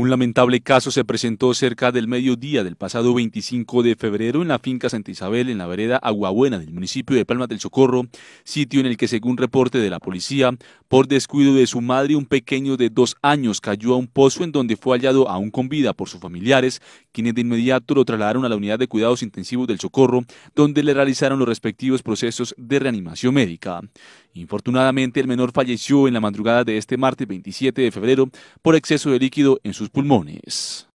Un lamentable caso se presentó cerca del mediodía del pasado 25 de febrero en la finca Santa Isabel, en la vereda Aguabuena del municipio de Palmas del Socorro, sitio en el que, según reporte de la policía, por descuido de su madre, un pequeño de dos años cayó a un pozo en donde fue hallado aún con vida por sus familiares, quienes de inmediato lo trasladaron a la unidad de cuidados intensivos del Socorro, donde le realizaron los respectivos procesos de reanimación médica. Infortunadamente, el menor falleció en la madrugada de este martes 27 de febrero por exceso de líquido en sus pulmones.